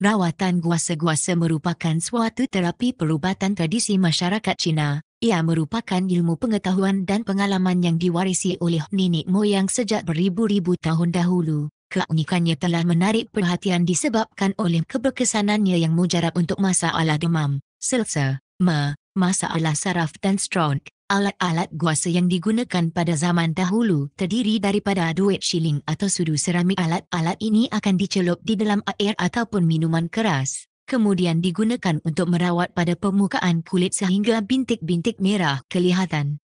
Rawatan guasa-guasa merupakan suatu terapi perubatan tradisi masyarakat Cina. Ia merupakan ilmu pengetahuan dan pengalaman yang diwarisi oleh nenek moyang sejak beribu-ribu tahun dahulu. Keunikannya telah menarik perhatian disebabkan oleh keberkesanannya yang mujarab untuk masalah demam, selsa, ma, masalah saraf dan stroke. Alat-alat guasa yang digunakan pada zaman dahulu terdiri daripada duit shilling atau sudu seramik. Alat-alat ini akan dicelup di dalam air ataupun minuman keras. Kemudian digunakan untuk merawat pada permukaan kulit sehingga bintik-bintik merah kelihatan.